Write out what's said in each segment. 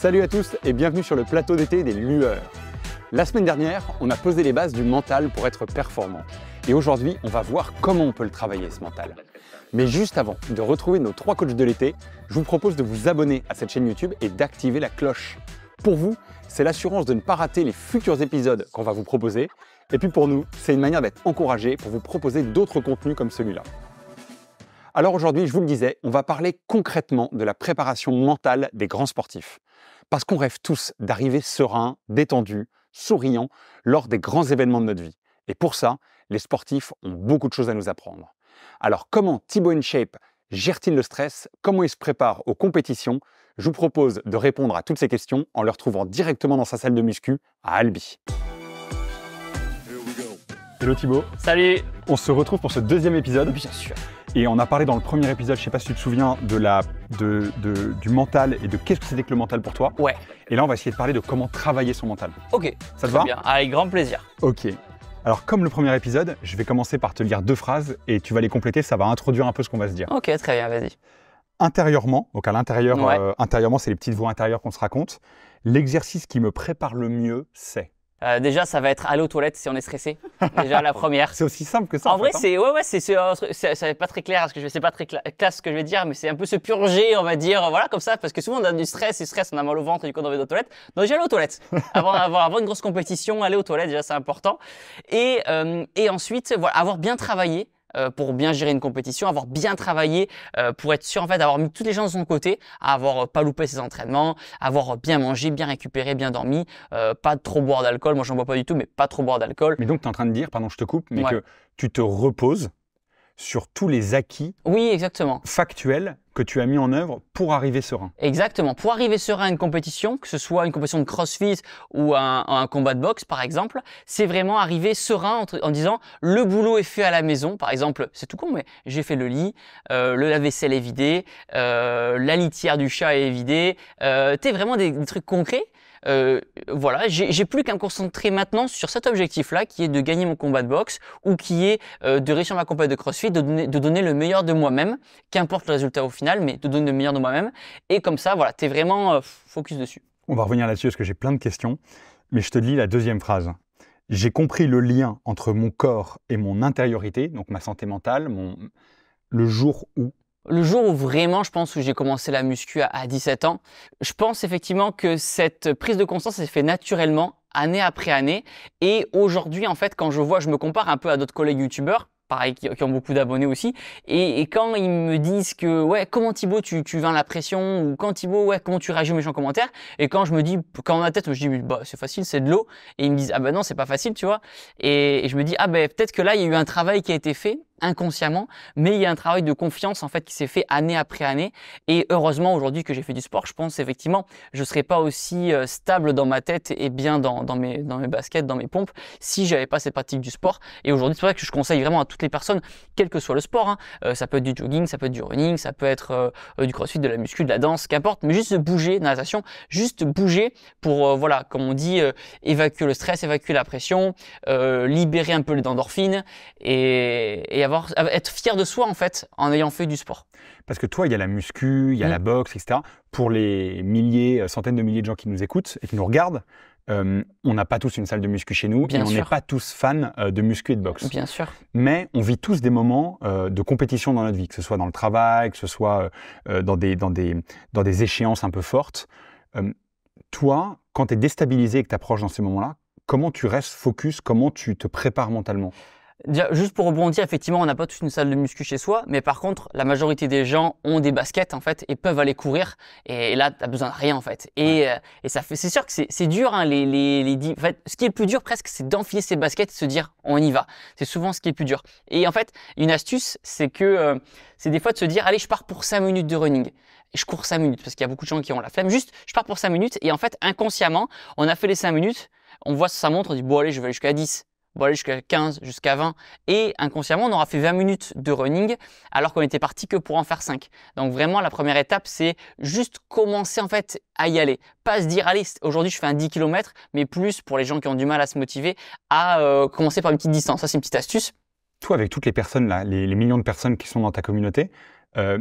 Salut à tous et bienvenue sur le plateau d'été des lueurs. La semaine dernière, on a posé les bases du mental pour être performant. Et aujourd'hui, on va voir comment on peut le travailler ce mental. Mais juste avant de retrouver nos trois coachs de l'été, je vous propose de vous abonner à cette chaîne YouTube et d'activer la cloche. Pour vous, c'est l'assurance de ne pas rater les futurs épisodes qu'on va vous proposer. Et puis pour nous, c'est une manière d'être encouragé pour vous proposer d'autres contenus comme celui-là. Alors aujourd'hui, je vous le disais, on va parler concrètement de la préparation mentale des grands sportifs. Parce qu'on rêve tous d'arriver serein, détendu, souriant lors des grands événements de notre vie. Et pour ça, les sportifs ont beaucoup de choses à nous apprendre. Alors comment Thibaut InShape gère-t-il le stress Comment il se prépare aux compétitions Je vous propose de répondre à toutes ces questions en le retrouvant directement dans sa salle de muscu à Albi. Hello Thibaut. Salut On se retrouve pour ce deuxième épisode. Bien sûr et on a parlé dans le premier épisode, je sais pas si tu te souviens, de la, du mental et de qu'est-ce que c'était que le mental pour toi. Ouais. Et là, on va essayer de parler de comment travailler son mental. Ok. Ça te va bien. Avec grand plaisir. Ok. Alors, comme le premier épisode, je vais commencer par te lire deux phrases et tu vas les compléter. Ça va introduire un peu ce qu'on va se dire. Ok, très bien, vas-y. Intérieurement, donc à l'intérieur, euh, intérieurement, c'est les petites voix intérieures qu'on se raconte. L'exercice qui me prépare le mieux, c'est. Euh, déjà, ça va être aller aux toilettes si on est stressé. Déjà la première. c'est aussi simple que ça. En, vrai, hein. c'est ouais, ouais, c'est c'est pas très clair parce que je sais pas très classe ce que je vais dire, mais c'est un peu se purger, on va dire, voilà comme ça, parce que souvent on a du stress, et stress, on a mal au ventre, et du coup on a aux toilettes. Donc déjà aller aux toilettes avant, avoir, avant une grosse compétition, aller aux toilettes déjà c'est important. Et euh, et ensuite voilà, avoir bien travaillé euh, pour bien gérer une compétition, avoir bien travaillé euh, pour être sûr fait d'avoir mis toutes les gens de son côté, avoir euh, pas loupé ses entraînements, avoir bien mangé, bien récupéré, bien dormi, pas trop boire d'alcool. Moi, j'en bois pas du tout, mais pas trop boire d'alcool. Mais donc, tu es en train de dire, pardon, je te coupe, mais que tu te reposes sur tous les acquis oui, exactement. factuels que tu as mis en œuvre pour arriver serein. Exactement. Pour arriver serein à une compétition, que ce soit une compétition de crossfit ou un, combat de boxe par exemple, c'est vraiment arriver serein en disant le boulot est fait à la maison. Par exemple, c'est tout con, mais j'ai fait le lit, euh, le lave-vaisselle est vidé, euh, la litière du chat est vidée. Euh, vraiment des trucs concrets euh, voilà, j'ai plus qu'à me concentrer maintenant sur cet objectif-là, qui est de gagner mon combat de boxe ou qui est euh, de réussir ma compétition de CrossFit, de donner, le meilleur de moi-même, qu'importe le résultat au final, mais de donner le meilleur de moi-même. Et comme ça, voilà, tu es vraiment euh, focus dessus. On va revenir là-dessus parce que j'ai plein de questions, mais je te lis la deuxième phrase. J'ai compris le lien entre mon corps et mon intériorité, donc ma santé mentale, mon... le jour où le jour où vraiment, je pense, où j'ai commencé la muscu à, 17 ans, je pense effectivement que cette prise de conscience s'est faite naturellement année après année. Et aujourd'hui, en fait, quand je vois, je me compare un peu à d'autres collègues youtubeurs, pareil, qui, ont beaucoup d'abonnés aussi. Et, quand ils me disent que, ouais, comment Thibaut, tu, tu vins la pression, ou quand Thibaut, ouais, comment tu réagis aux méchants commentaires. Et quand je me dis, quand ma tête, je dis, bah, c'est facile, c'est de l'eau. Et ils me disent, ah ben non, c'est pas facile, tu vois. et je me dis, ah ben, peut-être que là, il y a eu un travail qui a été fait inconsciemment, mais il y a un travail de confiance en fait qui s'est fait année après année. Et heureusement aujourd'hui que j'ai fait du sport, je pense effectivement, je serais pas aussi euh, stable dans ma tête et bien dans, mes dans mes baskets, dans mes pompes, si j'avais pas cette pratique du sport. Et aujourd'hui, c'est vrai que je conseille vraiment à toutes les personnes, quel que soit le sport, hein, euh, ça peut être du jogging, ça peut être du running, ça peut être euh, du crossfit, de la muscu, de la danse, qu'importe, mais juste bouger, natation, juste bouger pour voilà, comme on dit, évacuer le stress, évacuer la pression, libérer un peu les endorphines et, et euh, être fier de soi en fait en ayant fait du sport. Parce que toi, il y a la muscu, il y a mm. la boxe, etc. Pour les milliers, euh, centaines de milliers de gens qui nous écoutent et qui nous regardent, euh, on n'a pas tous une salle de muscu chez nous et on n'est pas tous fans de muscu et de boxe. Bien sûr. Mais on vit tous des moments de compétition dans notre vie, que ce soit dans le travail, que ce soit dans, des, dans, des, dans des échéances un peu fortes. toi, quand tu es déstabilisé et que tu approches dans ces moments-là, comment tu restes focus Comment tu te prépares mentalement Juste pour rebondir, effectivement, on n'a pas tous une salle de muscu chez soi, mais par contre, la majorité des gens ont des baskets en fait et peuvent aller courir. Et là, t'as besoin de rien en fait. Et, euh, et ça fait, c'est sûr que c'est dur. Hein, les, les, les en fait, ce qui est le plus dur presque, c'est d'enfiler ses baskets, et se dire on y va. C'est souvent ce qui est le plus dur. Et en fait, une astuce, c'est que euh, c'est des fois de se dire allez, je pars pour 5 minutes de running. Je cours 5 minutes parce qu'il y a beaucoup de gens qui ont la flemme. Juste, je pars pour 5 minutes et en fait, inconsciemment, on a fait les 5 minutes on voit sa montre, on dit bon allez je vais aller jusqu'à 10 va aller jusqu'à 15, jusqu'à 20. Et inconsciemment, on aura fait 20 minutes de running alors qu'on était parti que pour en faire 5. Donc vraiment, la première étape, c'est juste commencer en fait à y aller. Pas se dire, allez, aujourd'hui je fais un 10 km, mais plus pour les gens qui ont du mal à se motiver, à euh, commencer par une petite distance. Ça, c'est une petite astuce. Toi, avec toutes les personnes là, les, millions de personnes qui sont dans ta communauté, euh,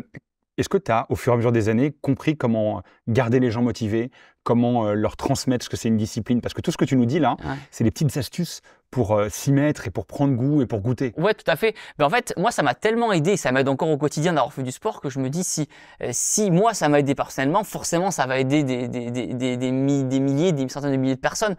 est-ce que tu as, au fur et à mesure des années, compris comment garder les gens motivés, comment euh, leur transmettre ce que c'est une discipline Parce que tout ce que tu nous dis là, c'est des petites astuces pour euh, s'y mettre et pour prendre goût et pour goûter. Ouais, tout à fait. Mais en fait, moi, ça m'a tellement aidé, ça m'aide encore au quotidien d'avoir fait du sport que je me dis si, euh, si moi, ça m'a aidé personnellement, forcément, ça va aider des, des, milliers, des centaines de milliers de personnes.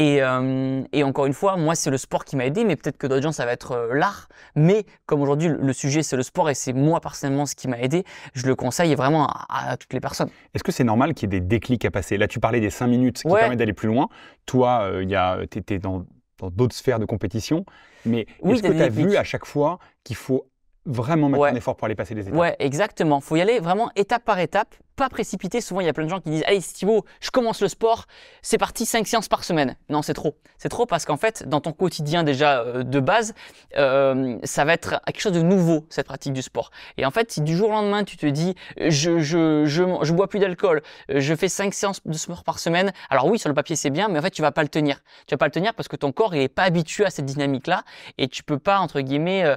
Euh, et, encore une fois, moi, c'est le sport qui m'a aidé, mais peut-être que d'autres gens, ça va être l'art. Mais comme aujourd'hui, le sujet, c'est le sport et c'est moi personnellement ce qui m'a aidé, je le conseille vraiment à, toutes les personnes. Est-ce que c'est normal qu'il y ait des déclics à passer Là, tu parlais des 5 minutes qui permet d'aller plus loin. Toi, il y a, tu étais dans dans d'autres sphères de compétition. Mais est-ce que tu as vu à chaque fois qu'il faut vraiment mettre un effort pour aller passer les étapes. Ouais, exactement. Faut y aller vraiment étape par étape, pas précipiter. Souvent, il y a plein de gens qui disent Allez, Thibaut, je commence le sport, c'est parti, 5 séances par semaine. Non, c'est trop. C'est trop parce qu'en fait, dans ton quotidien déjà euh, de base, euh, ça va être quelque chose de nouveau, cette pratique du sport. Et en fait, si du jour au lendemain, tu te dis Je, je, je, je bois plus d'alcool, je fais 5 séances de sport par semaine, alors oui, sur le papier, c'est bien, mais en fait, tu vas pas le tenir. Tu vas pas le tenir parce que ton corps, il est pas habitué à cette dynamique-là et tu peux pas, entre guillemets, euh,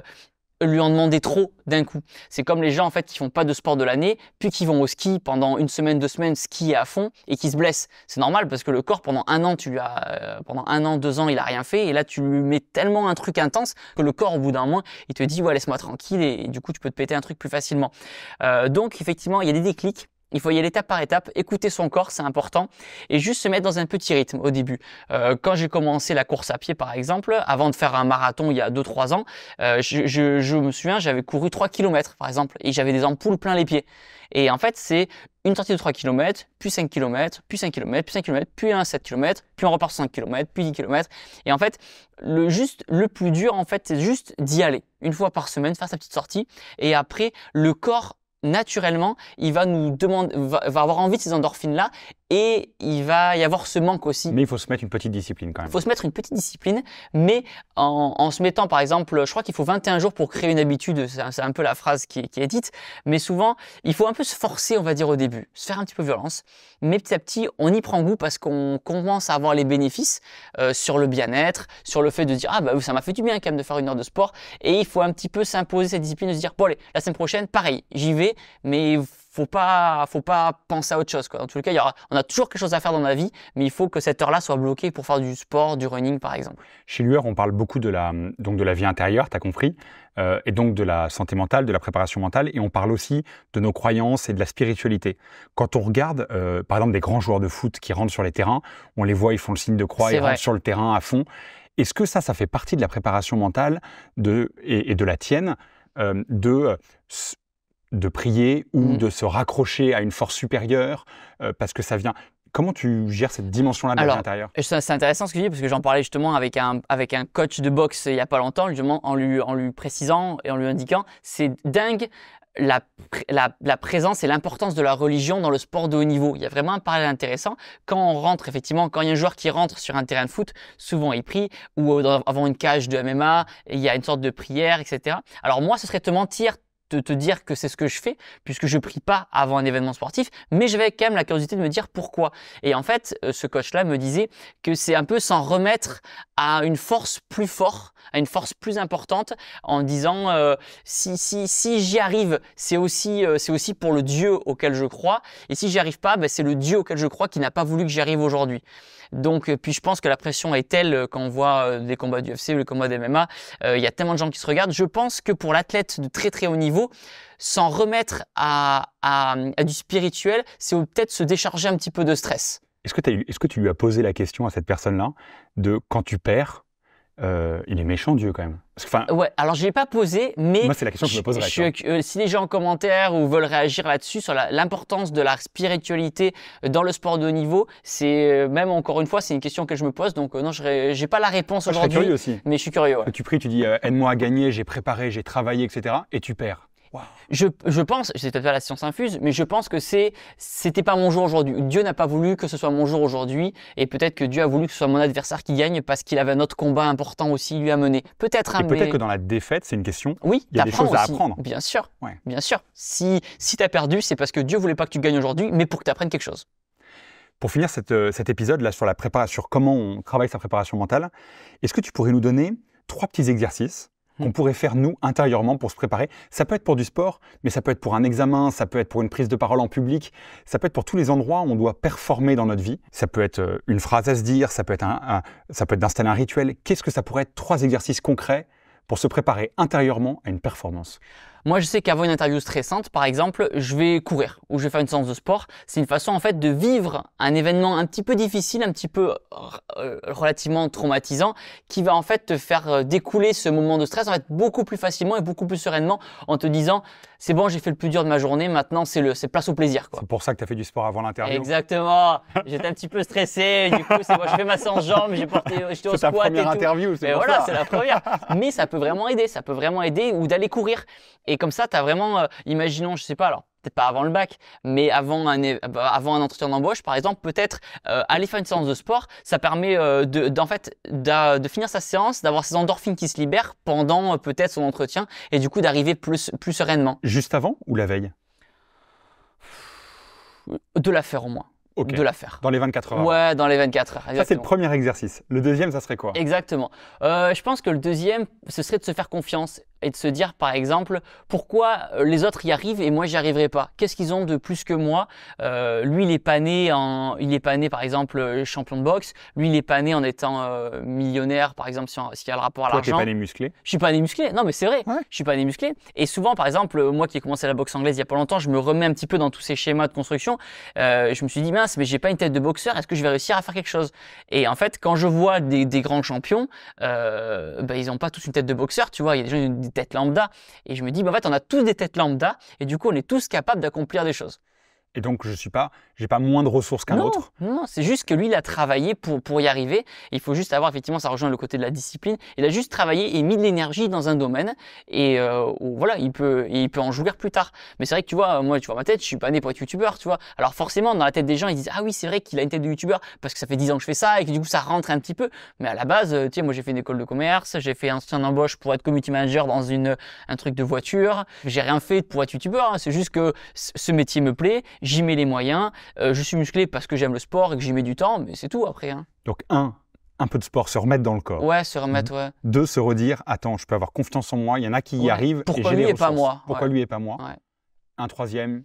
lui en demander trop d'un coup. C'est comme les gens en fait qui font pas de sport de l'année, puis qui vont au ski pendant une semaine, deux semaines, skier à fond et qui se blessent. C'est normal parce que le corps pendant un an, tu as, euh, pendant un an, deux ans, il a rien fait et là tu lui mets tellement un truc intense que le corps au bout d'un mois, il te dit ouais laisse-moi tranquille et, du coup tu peux te péter un truc plus facilement. Euh, donc effectivement il y a des déclics il faut y aller étape par étape, écouter son corps, c'est important, et juste se mettre dans un petit rythme au début. Euh, quand j'ai commencé la course à pied, par exemple, avant de faire un marathon il y a 2-3 ans, euh, je, me souviens, j'avais couru 3 km, par exemple, et j'avais des ampoules plein les pieds. Et en fait, c'est une sortie de 3 km, puis 5 km, puis 5 km, puis 5 km, puis 7 km, puis on repart sur 5 km, puis 10 km. Et en fait, le, juste, le plus dur, en fait, c'est juste d'y aller une fois par semaine, faire sa petite sortie. Et après, le corps naturellement, il va nous demander, va, avoir envie de ces endorphines-là et il va y avoir ce manque aussi. Mais il faut se mettre une petite discipline quand même. Il faut se mettre une petite discipline, mais en, en se mettant par exemple, je crois qu'il faut 21 jours pour créer une habitude, c'est un peu la phrase qui, est dite, mais souvent il faut un peu se forcer, on va dire au début, se faire un petit peu violence, mais petit à petit on y prend goût parce qu'on commence à avoir les bénéfices euh, sur le bien-être, sur le fait de dire ah bah ça m'a fait du bien quand même de faire une heure de sport, et il faut un petit peu s'imposer cette discipline, se dire bon allez, la semaine prochaine pareil, j'y vais, mais faut pas, faut pas penser à autre chose. Quoi. En tout cas, il y aura, on a toujours quelque chose à faire dans la vie, mais il faut que cette heure-là soit bloquée pour faire du sport, du running, par exemple. Chez Lueur, on parle beaucoup de la, donc de la vie intérieure, tu as compris, euh, et donc de la santé mentale, de la préparation mentale, et on parle aussi de nos croyances et de la spiritualité. Quand on regarde, euh, par exemple, des grands joueurs de foot qui rentrent sur les terrains, on les voit, ils font le signe de croix, ils rentrent sur le terrain à fond. Est-ce que ça, ça fait partie de la préparation mentale de, et, de la tienne euh, de de prier ou mm. de se raccrocher à une force supérieure euh, parce que ça vient. Comment tu gères cette dimension-là de l'intérieur C'est intéressant ce que tu dis parce que j'en parlais justement avec un, avec un coach de boxe il n'y a pas longtemps, justement, en, lui, en lui précisant et en lui indiquant c'est dingue la, présence et l'importance de la religion dans le sport de haut niveau. Il y a vraiment un parallèle intéressant. Quand on rentre, effectivement, quand il y a un joueur qui rentre sur un terrain de foot, souvent il prie, ou avant une cage de MMA, il y a une sorte de prière, etc. Alors moi, ce serait te mentir de te dire que c'est ce que je fais, puisque je prie pas avant un événement sportif, mais j'avais quand même la curiosité de me dire pourquoi. Et en fait, euh, ce coach-là me disait que c'est un peu s'en remettre à une force plus forte, à une force plus importante, en disant euh, si si si j'y arrive, c'est aussi euh, c'est aussi pour le Dieu auquel je crois, et si j'y arrive pas, ben, c'est le Dieu auquel je crois qui n'a pas voulu que j'y arrive aujourd'hui. Donc, puis je pense que la pression est telle quand on voit des combats du UFC ou les combats des MMA, il y a tellement de gens qui se regardent. Je pense que pour l'athlète de très très haut niveau sans s'en remettre à, du spirituel, c'est peut-être se décharger un petit peu de stress. Est-ce que, est que, tu lui as posé la question à cette personne-là de quand tu perds, euh, il est méchant Dieu quand même Enfin, ouais, alors je ne l'ai pas posé, mais. Moi, c'est la question que je me pose euh, si les gens en commentaire ou veulent réagir là-dessus, sur l'importance de la spiritualité dans le sport de haut niveau, c'est euh, même encore une fois, c'est une question que je me pose. Donc, non, je n'ai pas la réponse ah, aujourd'hui. Mais je suis curieux. Tu pries, tu dis aide-moi à gagner, j'ai préparé, j'ai travaillé, etc. Et tu perds. Je, je, pense, c'est peut-être pas la science infuse, mais je pense que c'est, c'était pas mon jour aujourd'hui. Dieu n'a pas voulu que ce soit mon jour aujourd'hui, et peut-être que Dieu a voulu que ce soit mon adversaire qui gagne parce qu'il avait un autre combat important aussi lui à mener. Peut-être. Hein, peut-être que dans la défaite, c'est une question. Oui, il y a des choses à apprendre. Bien sûr, bien sûr. Si si t'as perdu, c'est parce que Dieu voulait pas que tu gagnes aujourd'hui, mais pour que tu apprennes quelque chose. Pour finir euh, cet épisode là sur la préparation, sur comment on travaille sa préparation mentale, est-ce que tu pourrais nous donner trois petits exercices qu'on hmm. pourrait faire nous intérieurement pour se préparer. Ça peut être pour du sport, mais ça peut être pour un examen, ça peut être pour une prise de parole en public, ça peut être pour tous les endroits où on doit performer dans notre vie. Ça peut être euh, une phrase à se dire, ça peut être, ça peut être d'installer un rituel. Qu'est-ce que ça pourrait être Trois exercices concrets pour se préparer intérieurement à une performance. Moi, je sais qu'avant une interview stressante, par exemple, je vais courir ou je vais faire une séance de sport. C'est une façon en fait de vivre un événement un petit peu difficile, un petit peu euh, relativement traumatisant, qui va en fait te faire euh, découler ce moment de stress en fait beaucoup plus facilement et beaucoup plus sereinement en te disant c'est bon, j'ai fait le plus dur de ma journée, maintenant c'est le c'est place au plaisir C'est pour ça que tu as fait du sport avant l'interview. Exactement. J'étais un petit peu stressé, du coup, c'est moi je fais ma séance jambes, j'ai porté j'étais au squat première et tout. interview, c'est voilà, c'est la première. Mais ça peut vraiment aider, ça peut vraiment aider ou d'aller courir et et comme ça, tu as vraiment, euh, imaginons, je sais pas alors, peut-être pas avant le bac, mais avant un, bah, avant un entretien d'embauche, par exemple, peut-être euh, aller faire une séance de sport, ça permet euh, de, d'en fait, de finir sa séance, d'avoir ses endorphines qui se libèrent pendant peut-être son entretien, et du coup d'arriver plus, plus sereinement. Juste avant ou la veille De la faire au moins. de la faire. Dans les 24 heures. Ouais, dans les 24 heures. Ça, c'est le premier exercice. Le deuxième, ça serait quoi Exactement. je pense que le deuxième, ce serait de se faire confiance et de se dire par exemple pourquoi euh, les autres y arrivent et moi j'y arriverai pas Qu'est-ce qu'ils ont de plus que moi euh, Lui il est pas né en, il est pas par exemple euh, champion de boxe. Lui il est pas né en étant millionnaire par exemple s'il y a le rapport à l'argent. Toi t'es pas né musclé Je suis pas né musclé. Non mais c'est vrai. Je suis pas né musclé. Et souvent par exemple moi qui ai commencé la boxe anglaise il y a pas longtemps, je me remets un petit peu dans tous ces schémas de construction. Euh, je me suis dit mince mais j'ai pas une tête de boxeur. Est-ce que je vais réussir à faire quelque chose Et en fait quand je vois des, grands champions, bah, ils ont pas tous une tête de boxeur. Tu vois il y a des gens une tête lambda. Et je me dis, bah, en fait, on a tous des têtes lambda et du coup, on est tous capables d'accomplir des choses. Et donc, je suis pas, j'ai pas moins de ressources qu'un autre. Non, c'est juste que lui, il a travaillé pour, pour y arriver. il faut juste avoir, effectivement, ça rejoint le côté de la discipline. Il a juste travaillé et mis de l'énergie dans un domaine. Et euh, voilà, il peut, il peut en jouer plus tard. Mais c'est vrai que tu vois, moi, tu vois ma tête, je suis pas né pour être youtubeur, tu vois. Alors forcément, dans la tête des gens, ils disent ah oui, c'est vrai qu'il a une tête de youtubeur parce que ça fait 10 ans que je fais ça et que du coup, ça rentre un petit peu. Mais à la base, euh, tu sais, moi, j'ai fait une école de commerce, j'ai fait un ancien d'embauche pour être community manager dans une, un truc de voiture. J'ai rien fait pour être youtubeur. Hein. C'est juste que ce métier me plaît j'y mets les moyens, euh, je suis musclé parce que j'aime le sport et que j'y mets du temps, mais c'est tout après. Hein. Donc un, un peu de sport, se remettre dans le corps. Ouais, se remettre, mmh. ouais. Deux, se redire, attends, je peux avoir confiance en moi, il y en a qui y arrivent. Pourquoi et lui et pas moi Pourquoi lui et pas moi Un troisième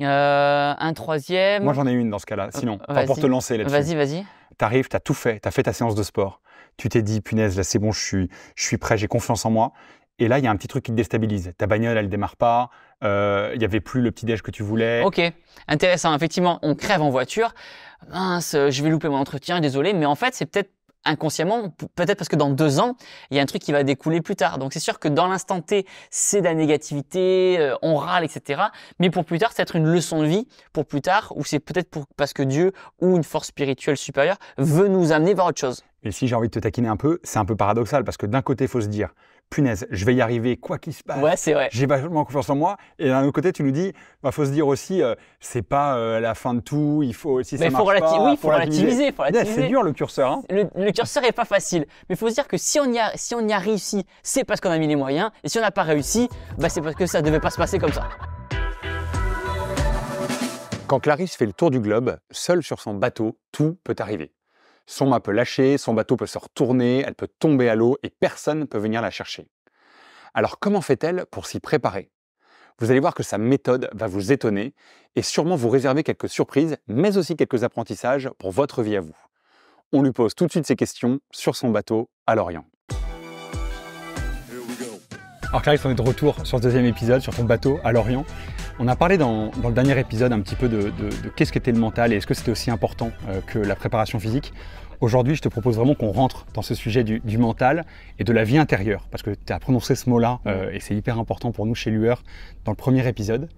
euh, Un troisième Moi j'en ai une dans ce cas-là, euh, sinon, pas pour te lancer les dessus Vas-y, vas-y. T'arrives, t'as tout fait, t'as fait ta séance de sport. Tu t'es dit, punaise, là c'est bon, je suis, je suis prêt, j'ai confiance en moi. Et là, il y a un petit truc qui te déstabilise. Ta bagnole, elle démarre pas, euh, il n'y avait plus le petit-déj que tu voulais. Ok, intéressant. Effectivement, on crève en voiture. Mince, je vais louper mon entretien, désolé. Mais en fait, c'est peut-être inconsciemment, peut-être parce que dans deux ans, il y a un truc qui va découler plus tard. Donc c'est sûr que dans l'instant T, c'est de la négativité, euh, on râle, etc. Mais pour plus tard, c'est être une leçon de vie pour plus tard, ou c'est peut-être parce que Dieu ou une force spirituelle supérieure veut nous amener vers autre chose. Et si j'ai envie de te taquiner un peu, c'est un peu paradoxal parce que d'un côté, il faut se dire, punaise, je vais y arriver quoi qu'il se passe. Ouais, c'est vrai. J'ai vachement confiance en moi. Et d'un autre côté, tu nous dis, il bah, faut se dire aussi, euh, c'est pas euh, la fin de tout. Il faut aussi mais ça faut marche pas, oui, faut, faut relativiser. c'est dur le curseur. Hein. Le, curseur est pas facile, mais faut se dire que si on y a, si on réussi, c'est parce qu'on a mis les moyens. Et si on n'a pas réussi, bah, c'est parce que ça ne devait pas se passer comme ça. Quand Clarisse fait le tour du globe, seule sur son bateau, tout peut arriver. Son mât peut lâcher, son bateau peut se retourner, elle peut tomber à l'eau et personne ne peut venir la chercher. Alors comment fait-elle pour s'y préparer Vous allez voir que sa méthode va vous étonner et sûrement vous réserver quelques surprises, mais aussi quelques apprentissages pour votre vie à vous. On lui pose tout de suite ces questions sur son bateau à l'Orient. Alors Clarisse, on est de retour sur ce deuxième épisode, sur ton bateau à Lorient. On a parlé dans, le dernier épisode un petit peu de, qu'est-ce qu'était le mental et est-ce que c'était aussi important euh, que la préparation physique. Aujourd'hui, je te propose vraiment qu'on rentre dans ce sujet du, mental et de la vie intérieure, parce que tu as prononcé ce mot-là euh, et c'est hyper important pour nous chez Lueur dans le premier épisode.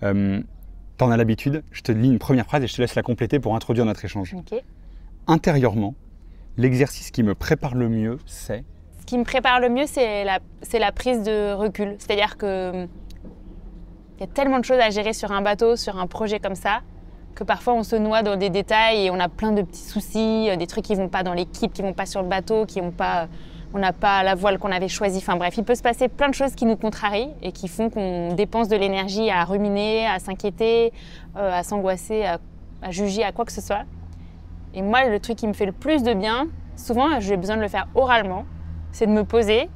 Tu euh, T'en as l'habitude, je te lis une première phrase et je te laisse la compléter pour introduire notre échange. Intérieurement, l'exercice qui me prépare le mieux, c'est ce qui me prépare le mieux, c'est la, prise de recul. C'est-à-dire que hum, il y a tellement de choses à gérer sur un bateau, sur un projet comme ça, que parfois on se noie dans des détails et on a plein de petits soucis, euh, des trucs qui vont pas dans l'équipe, qui vont pas sur le bateau, qui ont pas, on n'a pas la voile qu'on avait choisie. Enfin bref, il peut se passer plein de choses qui nous contrarient et qui font qu'on dépense de l'énergie à ruminer, à s'inquiéter, euh, à s'angoisser, à juger, à quoi que ce soit. Et moi, le truc qui me fait le plus de bien, souvent, j'ai besoin de le faire oralement c'est de me poser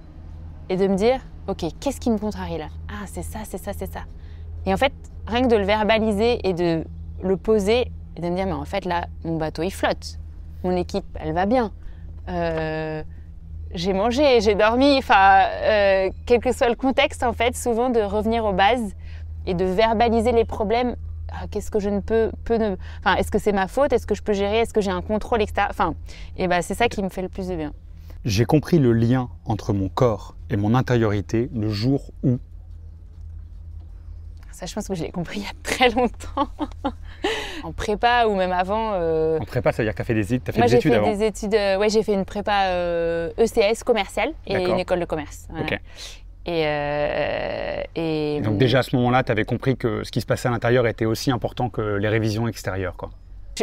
et de me dire Ok, qu'est-ce qui me contrarie là Ah, c'est ça, c'est ça, c'est ça. Et en fait, rien que de le verbaliser et de le poser et de me dire Mais en fait, là, mon bateau, il flotte. Mon équipe, elle va bien. Euh, j'ai mangé, j'ai dormi. Enfin, euh, quel que soit le contexte, en fait, souvent de revenir aux bases et de verbaliser les problèmes. Ah, qu'est-ce que je ne peux, ne... Enfin, est-ce que c'est ma faute Est-ce que je peux gérer Est-ce que j'ai un contrôle, etc. Enfin, et ben, c'est ça qui me fait le plus de bien. J'ai compris le lien entre mon corps et mon intériorité le jour où... Ça, je pense que je l'ai compris il y a très longtemps. en prépa ou même avant. Euh, en prépa, ça veut dire que tu as fait des, études. Moi, études fait des études, euh, ouais, j'ai fait une prépa ECS euh, e commerciale et une école de commerce. Et, et, Donc déjà à ce moment-là, tu avais compris que ce qui se passait à l'intérieur était aussi important que les révisions extérieures. Quoi.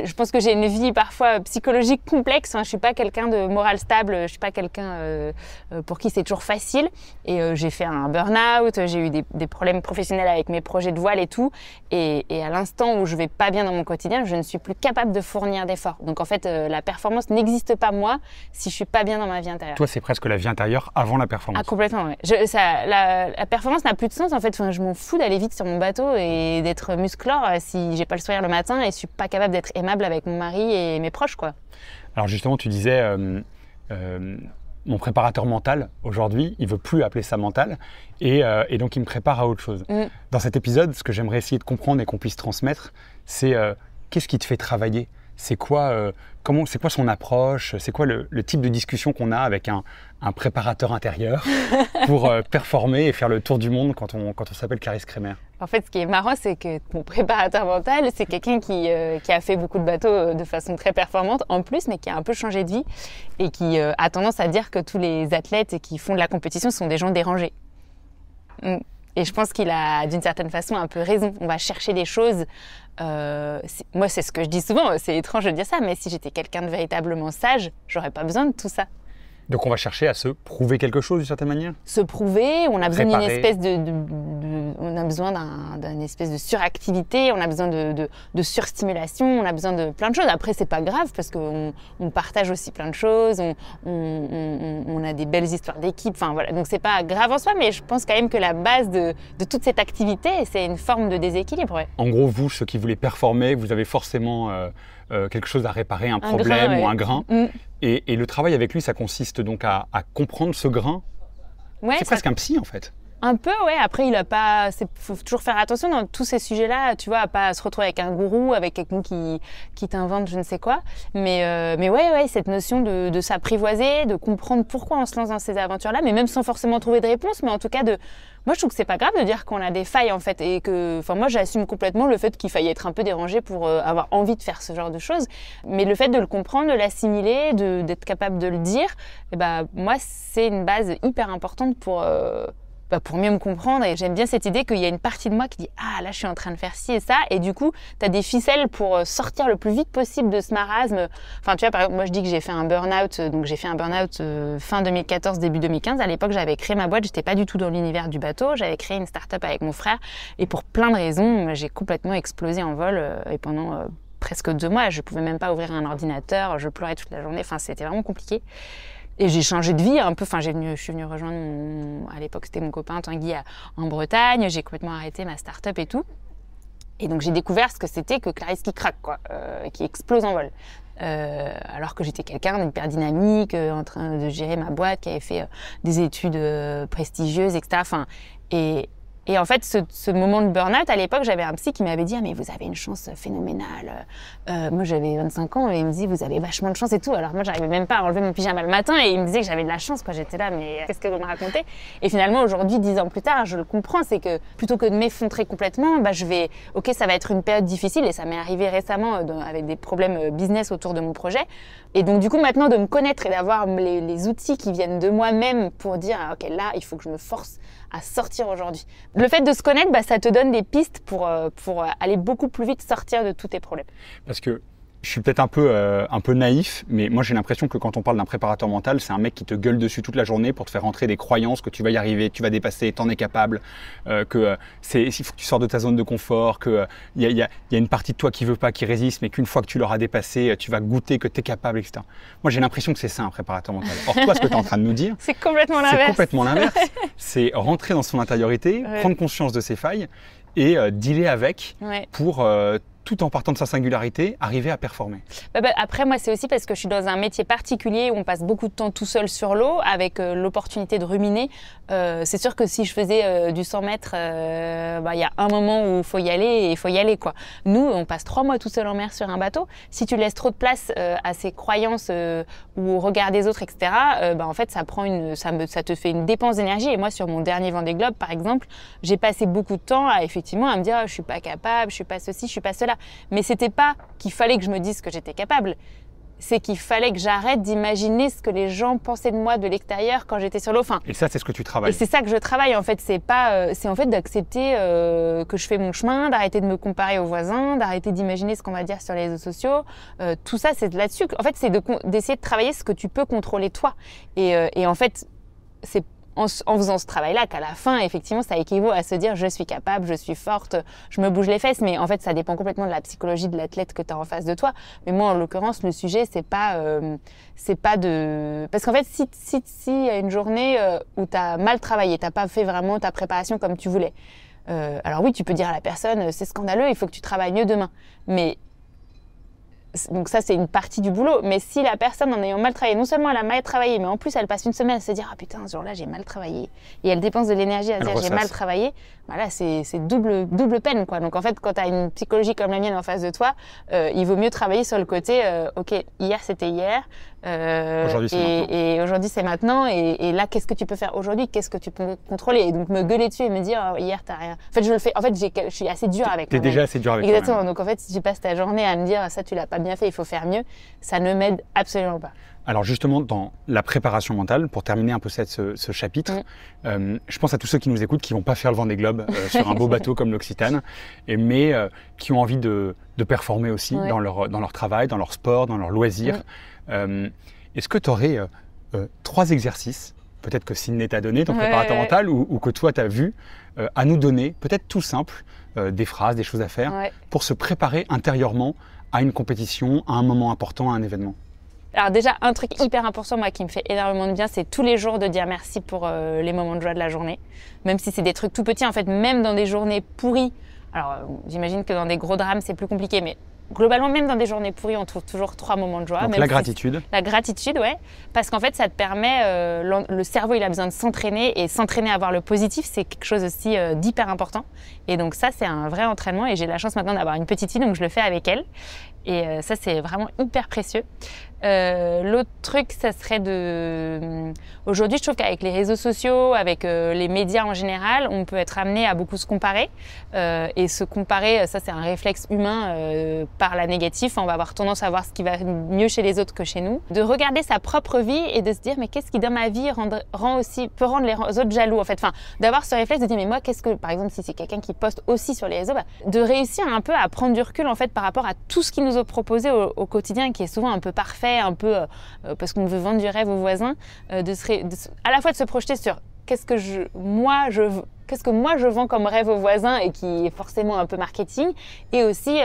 Je, pense que j'ai une vie parfois psychologique complexe. Hein. Je ne suis pas quelqu'un de moral stable, je ne suis pas quelqu'un euh, euh, pour qui c'est toujours facile. Et euh, j'ai fait un burn-out, j'ai eu des, problèmes professionnels avec mes projets de voile et tout. Et, à l'instant où je ne vais pas bien dans mon quotidien, je ne suis plus capable de fournir d'efforts. Donc en fait, la performance n'existe pas moi si je ne suis pas bien dans ma vie intérieure. Toi, c'est presque la vie intérieure avant la ah, performance. Ah, complètement, oui. Je, ça, la, performance n'a plus de sens en fait. je m'en fous d'aller vite sur mon bateau et d'être musclore si j'ai pas le sourire le matin et je suis pas capable d'être avec mon mari et mes proches. Quoi. Alors justement, tu disais, euh, euh, mon préparateur mental, aujourd'hui, il veut plus appeler ça mental, et, euh, donc il me prépare à autre chose. Mm. Dans cet épisode, ce que j'aimerais essayer de comprendre et qu'on puisse transmettre, c'est qu'est-ce qui te fait travailler c'est quoi, euh, comment, c'est quoi son approche C'est quoi le, type de discussion qu'on a avec un, préparateur intérieur pour euh, performer et faire le tour du monde quand on, s'appelle Clarisse Kremer En fait, ce qui est marrant, c'est que mon préparateur mental, c'est quelqu'un euh, qui, a fait beaucoup de bateaux de façon très performante en plus, mais qui a un peu changé de vie et qui a tendance à dire que tous les athlètes qui font de la compétition sont des gens dérangés. Mm. Et je pense qu'il a d'une certaine façon un peu raison. On va chercher des choses. Euh, moi, c'est ce que je dis souvent. C'est étrange de dire ça, mais si j'étais quelqu'un de véritablement sage, j'aurais pas besoin de tout ça. Donc on va chercher à se prouver quelque chose d'une certaine manière Se prouver, on a besoin d'une espèce de, on a besoin d'une espèce de suractivité, on a besoin de, surstimulation, on a besoin de plein de choses. Après c'est pas grave parce qu'on on partage aussi plein de choses, on, a des belles histoires d'équipe, enfin voilà. Donc c'est pas grave en soi, mais je pense quand même que la base de, toute cette activité, c'est une forme de déséquilibre. En gros vous, ceux qui voulez performer, vous avez forcément euh, euh, quelque chose à réparer, un, problème ou un grain. Mm. Et, le travail avec lui, ça consiste donc à, comprendre ce grain. c'est presque un psy en fait. Un peu, ouais. Après, il a pas. Faut toujours faire attention dans tous ces sujets-là, tu vois, à pas se retrouver avec un gourou, avec quelqu'un qui, qui t'invente je ne sais quoi. Mais, euh, mais ouais, ouais, cette notion de, s'apprivoiser, de comprendre pourquoi on se lance dans ces aventures-là, mais même sans forcément trouver de réponse, mais en tout cas de. Moi, je trouve que c'est pas grave de dire qu'on a des failles en fait, et que, enfin, moi, j'assume complètement le fait qu'il faille être un peu dérangé pour euh, avoir envie de faire ce genre de choses. Mais le fait de le comprendre, de l'assimiler, d'être capable de le dire, eh ben, moi, c'est une base hyper importante pour. Euh, pour mieux me comprendre. Et j'aime bien cette idée qu'il y a une partie de moi qui dit Ah là, je suis en train de faire ci et ça. Et du coup, tu as des ficelles pour euh, sortir le plus vite possible de ce marasme. Enfin, tu vois, par exemple, moi je dis que j'ai fait un burn-out. Euh, donc j'ai fait un burn-out euh, fin 2014, début 2015. À l'époque, j'avais créé ma boîte. J'étais pas du tout dans l'univers du bateau. J'avais créé une start-up avec mon frère. Et pour plein de raisons, j'ai complètement explosé en vol. et pendant. presque deux mois, je pouvais même pas ouvrir un ordinateur, je pleurais toute la journée, enfin c'était vraiment compliqué. Et j'ai changé de vie un peu. Enfin, j'ai je suis venue rejoindre à l'époque c'était mon copain Tanguy en Bretagne. J'ai complètement arrêté ma start-up et tout. Et donc j'ai découvert ce que c'était que Clarisse qui craque, quoi, euh, qui explose en vol. Euh, alors que j'étais quelqu'un d'hyper dynamique, euh, en train de gérer ma boîte, qui avait fait des études prestigieuses, etc. Enfin, et, et en fait, ce, ce moment de burn-out, à l'époque, j'avais un psy qui m'avait dit ah, mais vous avez une chance phénoménale. Euh, moi, j'avais 25 ans et il me dit vous avez vachement de chance et tout. Alors moi, j'arrivais même pas à enlever mon pyjama le matin et il me disait que j'avais de la chance. Quoi, j'étais là, mais qu'est-ce que vous me racontez Et finalement, aujourd'hui, dix ans plus tard, je le comprends, c'est que plutôt que de m'effondrer complètement, bah, je vais ok, ça va être une période difficile et ça m'est arrivé récemment euh, avec des problèmes euh, business autour de mon projet. Et donc du coup, maintenant, de me connaître et d'avoir les, les outils qui viennent de moi-même pour dire ah, ok, là, il faut que je me force sortir aujourd'hui. Le fait de se connaître, bah, ça te donne des pistes pour, euh, pour euh, aller beaucoup plus vite sortir de tous tes problèmes. Parce que je suis peut-être un peu euh, un peu naïf, mais moi j'ai l'impression que quand on parle d'un préparateur mental, c'est un mec qui te gueule dessus toute la journée pour te faire rentrer des croyances que tu vas y arriver, tu vas dépasser, en es capable, euh, que euh, c'est il faut que tu sors de ta zone de confort, que il y a, une partie de toi qui veut pas, qui résiste, mais qu'une fois que tu l'auras dépassé, tu vas goûter que tu es capable, etc. Moi j'ai l'impression que c'est ça un préparateur mental. Or toi, ce que tu es en train de nous dire, c'est complètement l'inverse. C'est complètement c'est rentrer dans son intériorité, prendre conscience de ses failles et dealer avec pour tout en partant de sa singularité, arriver à performer bah, bah, Après, moi, c'est aussi parce que je suis dans un métier particulier où on passe beaucoup de temps tout seul sur l'eau, avec euh, l'opportunité de ruminer. Euh, c'est sûr que si je faisais euh, du 100 mètres, bah, il y a un moment où il faut y aller et il faut y aller. Quoi. Nous, on passe trois mois tout seul en mer sur un bateau. Si tu laisses trop de place à ses croyances ou au regard des autres, etc., en fait, ça, prend une, ça, te fait une dépense d'énergie. Et moi, sur mon dernier Vendée Globe, par exemple, j'ai passé beaucoup de temps à, effectivement, à me dire je ah, je suis pas capable, je ne suis pas ceci, je ne suis pas cela. Mais c'était pas qu'il fallait que je me dise que j'étais capable. C'est qu'il fallait que j'arrête d'imaginer ce que les gens pensaient de moi de l'extérieur quand j'étais sur l'eau. Enfin, et ça, c'est ce que tu travailles. Et c'est ça que je travaille en fait. C'est pas, euh, c'est en fait d'accepter euh, que je fais mon chemin, d'arrêter de me comparer aux voisins, d'arrêter d'imaginer ce qu'on va dire sur les réseaux sociaux. Euh, tout ça, c'est là-dessus. En fait, c'est d'essayer de, de, travailler ce que tu peux contrôler toi. Et, et en fait, c'est en, en faisant ce travail-là qu'à la fin, effectivement, ça équivaut à se dire je suis capable, je suis forte, je me bouge les fesses. Mais en fait, ça dépend complètement de la psychologie de l'athlète que tu as en face de toi. Mais moi, en l'occurrence, le sujet, c'est pas, euh, c'est pas de. Parce qu'en fait, si, si, si y a une journée euh, où tu as mal travaillé, t'as pas fait vraiment ta préparation comme tu voulais, euh, alors oui, tu peux dire à la personne, c'est scandaleux, il faut que tu travailles mieux demain. Mais donc ça, c'est une partie du boulot. Mais si la personne, en ayant mal travaillé, non seulement elle a mal travaillé, mais en plus elle passe une semaine à se dire ah putain, ce jour-là j'ai mal travaillé, et elle dépense de l'énergie à se dire j'ai mal travaillé, voilà, bah c'est double double peine quoi. Donc en fait, quand tu as une psychologie comme la mienne en face de toi, euh, il vaut mieux travailler sur le côté euh, ok, hier c'était hier, euh, et, aujourd'hui c'est maintenant, et, là qu'est-ce que tu peux faire aujourd'hui, qu'est-ce que tu peux contrôler, et donc me gueuler dessus et me dire hier, oh, hier t'as rien. En fait, je le fais. En fait, je suis assez dur avec. T'es déjà assez dur avec. Exactement. Donc en fait, si tu passes ta journée à me dire ça tu l'as pas fait, il faut faire mieux, ça ne m'aide absolument pas. Alors justement, dans la préparation mentale, pour terminer un peu cette, ce, chapitre, mm. euh, je pense à tous ceux qui nous écoutent, qui vont pas faire le vent des globes euh, sur un beau bateau comme l'Occitane, mais euh, qui ont envie de, de performer aussi dans, leur, dans leur travail, dans leur sport, dans leur loisir. Mm. Est-ce que tu aurais trois exercices, peut-être que Sidney t'a donné, ton préparateur mental, ou, que toi tu as vu, à nous donner, peut-être tout simple, des phrases, des choses à faire, pour se préparer intérieurement à une compétition, à un moment important, à un événement alors déjà, un truc hyper important, moi, qui me fait énormément de bien, c'est tous les jours de dire merci pour euh, les moments de joie de la journée. Même si c'est des trucs tout petits, en fait, même dans des journées pourries. Alors, euh, j'imagine que dans des gros drames, c'est plus compliqué, mais globalement, même dans des journées pourries, on trouve toujours trois moments de joie. la gratitude. La gratitude, ouais. Parce qu'en fait, ça te permet, euh, le, cerveau, il a besoin de s'entraîner et s'entraîner à voir le positif, c'est quelque chose aussi euh, d'hyper important. Et donc ça, c'est un vrai entraînement et j'ai la chance maintenant d'avoir une petite fille, donc je le fais avec elle. Et euh, ça, c'est vraiment hyper précieux. Euh, l'autre truc, ça serait de. Euh, aujourd'hui, je trouve qu'avec les réseaux sociaux, avec les médias en général, on peut être amené à beaucoup se comparer. et se comparer, ça, c'est un réflexe humain par la négative. On va avoir tendance à voir ce qui va mieux chez les autres que chez nous. De regarder sa propre vie et de se dire, mais qu'est-ce qui, dans ma vie, rend, aussi, peut rendre les autres jaloux, en fait. Enfin, d'avoir ce réflexe de dire, mais moi, qu'est-ce que. Par exemple, si c'est quelqu'un qui poste aussi sur les réseaux, bah, de réussir un peu à prendre du recul, en fait, par rapport à tout ce qui nous proposer au, quotidien qui est souvent un peu parfait, un peu euh, euh, parce qu'on veut vendre du rêve aux voisins, euh, de, se, à la fois de se projeter sur qu'est-ce que je, moi, je, qu'est-ce que moi je vends comme rêve aux voisins et qui est forcément un peu marketing, et aussi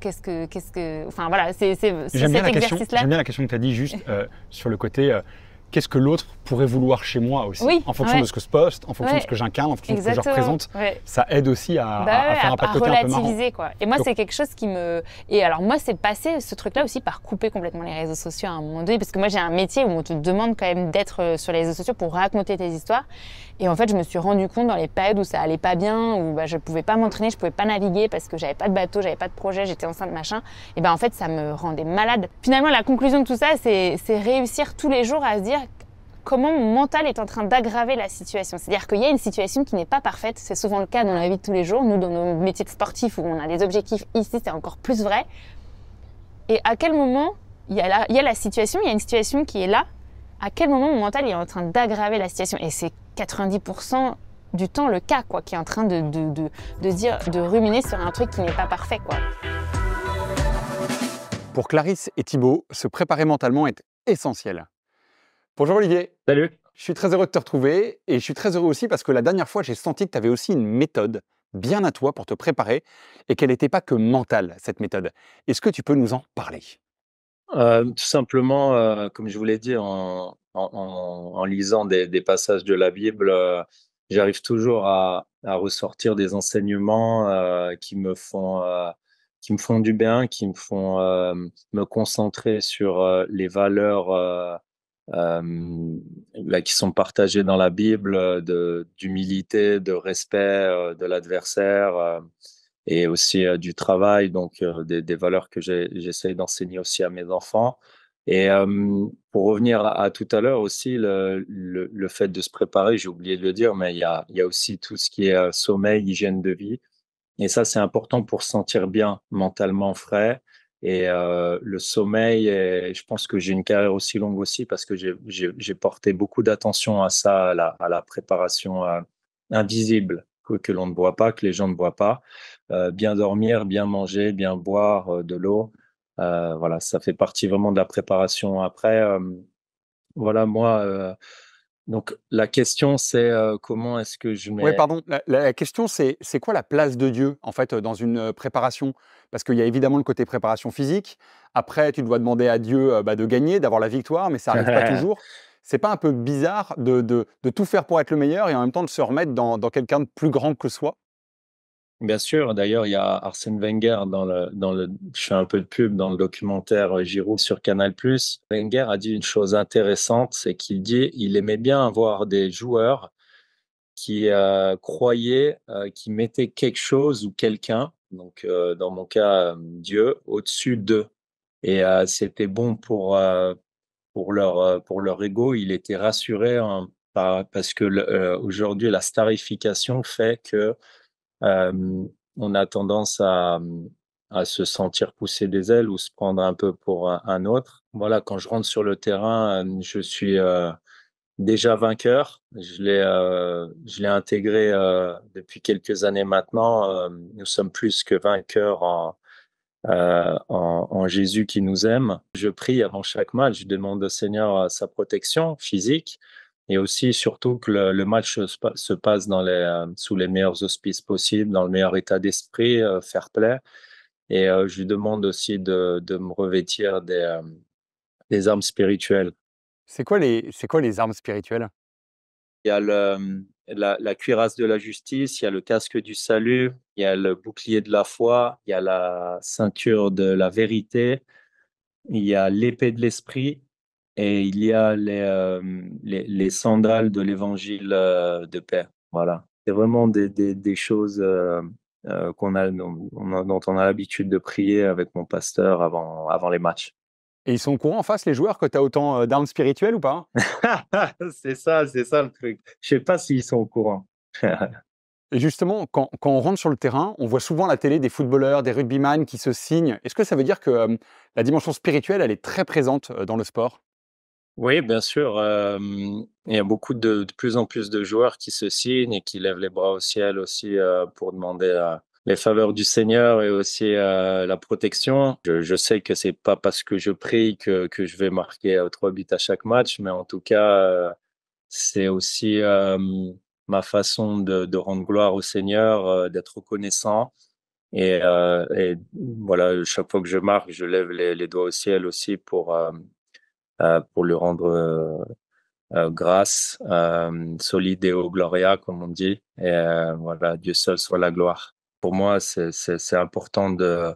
qu'est-ce que, qu'est-ce que, enfin voilà, c'est, cet exercice-là. J'aime bien la question que tu as dit juste sur le côté qu'est-ce que l'autre pourrais vouloir chez moi aussi, en fonction de ce que je poste, en fonction de ce que j'incarne, en fonction de ce que je représente. Ça aide aussi à, bah faire un pas de côté un peu marrant. Quoi. Et moi, c'est quelque chose qui me. Et alors, moi, c'est passé ce truc-là aussi par couper complètement les réseaux sociaux à un moment donné, parce que moi, j'ai un métier où on te demande quand même d'être euh, sur les réseaux sociaux pour raconter tes histoires. Et en fait, je me suis rendu compte dans les périodes où ça allait pas bien, où bah, je pouvais pas m'entraîner, je pouvais pas naviguer parce que j'avais pas de bateau, j'avais pas de projet, j'étais enceinte, machin. Et ben en fait, ça me rendait malade. Finalement, la conclusion de tout ça, c'est réussir tous les jours à se dire comment mon mental est en train d'aggraver la situation. C'est-à-dire qu'il y a une situation qui n'est pas parfaite, c'est souvent le cas dans la vie de tous les jours, nous dans nos métiers de sportifs où on a des objectifs, ici c'est encore plus vrai. Et à quel moment il y, a la, situation, il y a une situation qui est là, à quel moment mon mental est en train d'aggraver la situation Et c'est 90% du temps le cas, quoi, qui est en train de, de dire, de ruminer sur un truc qui n'est pas parfait, quoi. Pour Clarisse et Thibault, se préparer mentalement est essentiel. Bonjour Olivier. Salut. Je suis très heureux de te retrouver et je suis très heureux aussi parce que la dernière fois, j'ai senti que tu avais aussi une méthode bien à toi pour te préparer et qu'elle n'était pas que mentale, cette méthode. Est-ce que tu peux nous en parler euh, Tout simplement, euh, comme je vous l'ai dit, en, lisant des, passages de la Bible, euh, j'arrive toujours à, ressortir des enseignements qui me font qui me font du bien, qui me font me concentrer sur les valeurs euh, bah, qui sont partagés dans la Bible, euh, d'humilité, de, respect euh, de l'adversaire et aussi du travail, donc des, valeurs que j'essaie d'enseigner aussi à mes enfants. Et pour revenir à, tout à l'heure aussi, le, le, fait de se préparer, j'ai oublié de le dire, mais il y a, y a, aussi tout ce qui est sommeil, hygiène de vie. Et ça, c'est important pour se sentir bien, mentalement frais, et euh, le sommeil, et je pense que j'ai une carrière aussi longue aussi parce que j'ai porté beaucoup d'attention à ça, à la, à la préparation euh, invisible que, l'on ne voit pas, que les gens ne voient pas. Euh, bien dormir, bien manger, bien boire euh, de l'eau. Euh, voilà, ça fait partie vraiment de la préparation. Après, voilà, moi, donc la question c'est euh, comment est-ce que je mets... Oui, pardon. La, question c'est c'est quoi la place de Dieu en fait dans une euh, préparation Parce qu'il y a évidemment le côté préparation physique. Après, tu dois demander à Dieu euh, bah, de gagner, d'avoir la victoire, mais ça n'arrive pas toujours. C'est pas un peu bizarre de, tout faire pour être le meilleur et en même temps de se remettre dans, dans quelqu'un de plus grand que soi Bien sûr, d'ailleurs, il y a Arsène Wenger dans le, dans le, je fais un peu de pub dans le documentaire euh, Giroud sur Canal+. Wenger a dit une chose intéressante, c'est qu'il dit, il aimait bien avoir des joueurs qui euh, croyaient, euh, qui mettaient quelque chose ou quelqu'un, donc euh, dans mon cas Dieu, au-dessus d'eux. Et c'était bon pour pour leur pour leur ego. Il était rassuré hein, parce que aujourd'hui la starification fait que euh, on a tendance à, se sentir pousser des ailes ou se prendre un peu pour un, autre. Voilà, quand je rentre sur le terrain, euh, je suis euh, déjà vainqueur. Je l'ai, intégré depuis quelques années maintenant. nous sommes plus que vainqueurs en, en, Jésus qui nous aime. Je prie avant chaque match, je demande au Seigneur sa protection physique, et aussi surtout que le, match se passe dans les, euh, sous les meilleurs auspices possibles, dans le meilleur état d'esprit, euh, fair play. Et euh, je lui demande aussi de, me revêtir des, armes spirituelles. C'est quoi, les, quoi les armes spirituelles Il y a la, la, cuirasse de la justice, il y a le casque du salut, il y a le bouclier de la foi, il y a la ceinture de la vérité, il y a l'épée de l'esprit, et il y a les, euh, les, sandales de l'évangile euh, de paix. Voilà. C'est vraiment des, des, choses euh, qu'on a, dont on a l'habitude de prier avec mon pasteur avant, avant les matchs. Et ils sont au courant en face, les joueurs, que tu as autant d'armes spirituelles ou pas C'est ça, c'est ça le truc. Je ne sais pas s'ils sont au courant. Et justement, quand, quand, on rentre sur le terrain, on voit souvent à la télé des footballeurs, des rugbyman qui se signent. Est-ce que ça veut dire que la dimension spirituelle, elle est très présente dans le sport oui, bien sûr. il y a beaucoup de, plus en plus de joueurs qui se signent et qui lèvent les bras au ciel aussi pour demander les faveurs du Seigneur et aussi la protection. Je, sais que c'est pas parce que je prie que, je vais marquer trois buts à chaque match, mais en tout cas, c'est aussi ma façon de, rendre gloire au Seigneur, d'être reconnaissant. Et, voilà, chaque fois que je marque, je lève les, doigts au ciel aussi pour, euh, pour le rendre euh, euh, grâce, solide et au gloria, comme on dit. Et voilà, Dieu seul soit la gloire. Pour moi, c'est important de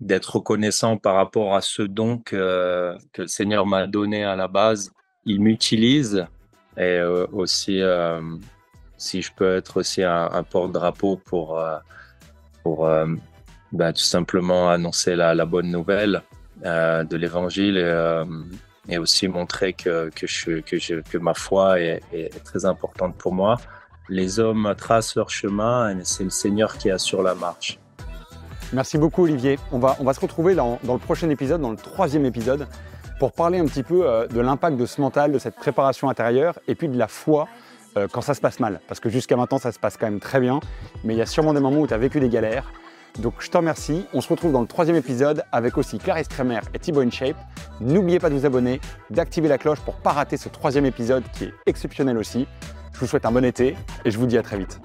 d'être reconnaissant par rapport à ce don que, le Seigneur m'a donné à la base. Il m'utilise et aussi, si je peux être aussi un, porte-drapeau pour, pour bah, tout simplement annoncer la, la bonne nouvelle de l'Évangile et aussi montrer que, que, ma foi est, très importante pour moi. Les hommes tracent leur chemin et c'est le Seigneur qui assure la marche. Merci beaucoup Olivier. On va, on va se retrouver dans, le prochain épisode, dans le troisième épisode, pour parler un petit peu euh, de l'impact de ce mental, de cette préparation intérieure et puis de la foi euh, quand ça se passe mal. Parce que jusqu'à maintenant ça se passe quand même très bien, mais il y a sûrement des moments où tu as vécu des galères donc je te remercie, on se retrouve dans le troisième épisode avec aussi Clarisse Kremer et Thibaut InShape. N'oubliez pas de vous abonner, d'activer la cloche pour pas rater ce troisième épisode qui est exceptionnel aussi. Je vous souhaite un bon été et je vous dis à très vite.